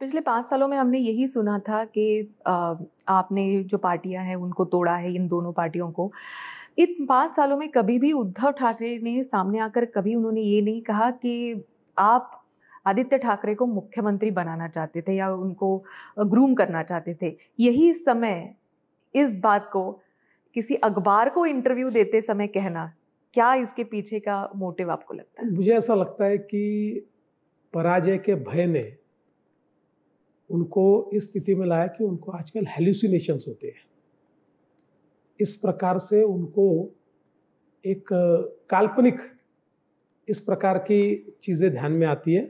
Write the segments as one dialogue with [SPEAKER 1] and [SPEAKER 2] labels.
[SPEAKER 1] पिछले पाँच सालों में हमने यही सुना था कि आपने जो पार्टियां हैं उनको तोड़ा है इन दोनों पार्टियों को इन पाँच सालों में कभी भी उद्धव ठाकरे ने सामने आकर कभी उन्होंने ये नहीं कहा कि आप आदित्य ठाकरे को मुख्यमंत्री बनाना चाहते थे या उनको ग्रूम करना चाहते थे यही समय इस बात को किसी अखबार को इंटरव्यू देते समय कहना क्या इसके पीछे का मोटिव
[SPEAKER 2] आपको लगता है मुझे ऐसा लगता है कि पराजय के भय ने उनको इस स्थिति में लाया कि उनको आजकल हेल्यूसिनेशंस होते हैं इस प्रकार से उनको एक काल्पनिक इस प्रकार की चीज़ें ध्यान में आती है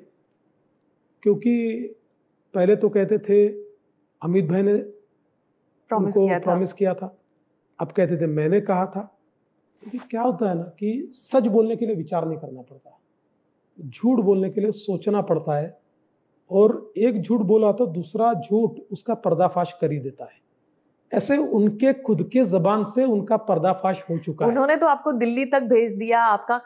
[SPEAKER 2] क्योंकि पहले तो कहते थे अमित भाई ने उनको प्रॉमिस किया था अब कहते थे मैंने कहा था क्योंकि तो क्या होता है ना कि सच बोलने के लिए विचार नहीं करना पड़ता झूठ बोलने के लिए सोचना पड़ता है और एक झूठ बोला तो दूसरा झूठ उसका पर्दाफाश कर ही देता है ऐसे उनके खुद के जबान से उनका पर्दाफाश हो चुका है
[SPEAKER 1] उन्होंने तो आपको दिल्ली तक भेज दिया आपका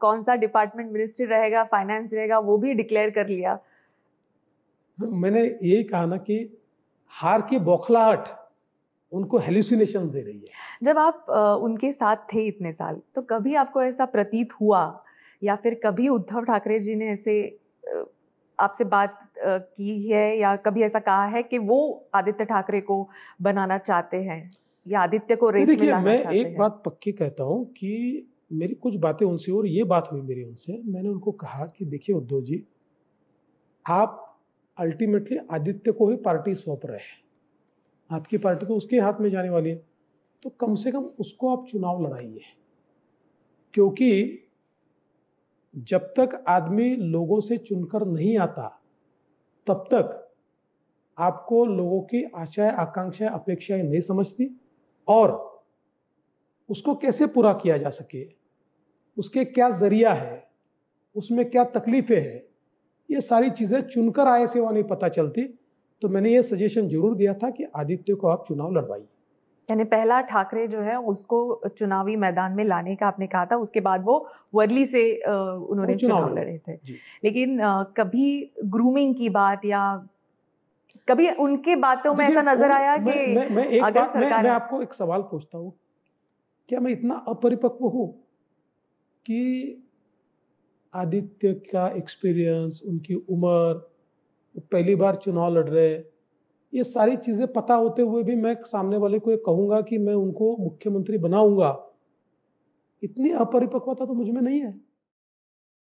[SPEAKER 1] कौन सा डिपार्टमेंट मिनिस्ट्री रहेगा फाइनेंस रहेगा वो भी डिक्लेयर कर लिया
[SPEAKER 2] मैंने यही कहा ना कि हार की बौखलाहट उनको हेलुसिनेशन दे रही है
[SPEAKER 1] जब आप उनके साथ थे इतने साल तो कभी आपको ऐसा प्रतीत हुआ या फिर कभी उद्धव ठाकरे जी ने ऐसे आपसे बात की है या कभी ऐसा कहा है कि वो आदित्य ठाकरे को बनाना चाहते हैं या आदित्य को रेस देखिए लाना मैं
[SPEAKER 2] एक बात पक्की कहता हूँ कि मेरी कुछ बातें उनसे और ये बात हुई मेरी उनसे मैंने उनको कहा कि देखिए उद्धव जी आप अल्टीमेटली आदित्य को ही पार्टी सौंप रहे हैं आपकी पार्टी तो उसके हाथ में जाने वाली है तो कम से कम उसको आप चुनाव लड़ाइए क्योंकि जब तक आदमी लोगों से चुनकर नहीं आता तब तक आपको लोगों की आशाएं आकांक्षाएं अपेक्षाएं नहीं समझती और उसको कैसे पूरा किया जा सके उसके क्या जरिया है उसमें क्या तकलीफ़ें हैं ये सारी चीज़ें चुनकर आए सेवा नहीं पता चलती तो मैंने ये सजेशन जरूर दिया था कि आदित्य को आप चुनाव लड़वाइए
[SPEAKER 1] यानी पहला ठाकरे जो है उसको चुनावी मैदान में लाने का आपने कहा था उसके बाद वो वर्ली से उन्होंने चुनाव लड़े थे लेकिन कभी ग्रूमिंग की बात या कभी उनके बातों में ऐसा नजर आया कि मैं, मैं, अगर सरकार मैं, मैं
[SPEAKER 2] आपको एक सवाल पूछता हूँ क्या मैं इतना अपरिपक्व हूँ कि आदित्य का एक्सपीरियंस उनकी उम्र पहली बार चुनाव लड़ रहे हैं ये सारी चीज़ें पता होते हुए भी मैं सामने वाले को ये कहूंगा कि मैं उनको मुख्यमंत्री बनाऊंगा इतनी अपरिपक्वता तो मुझ में नहीं है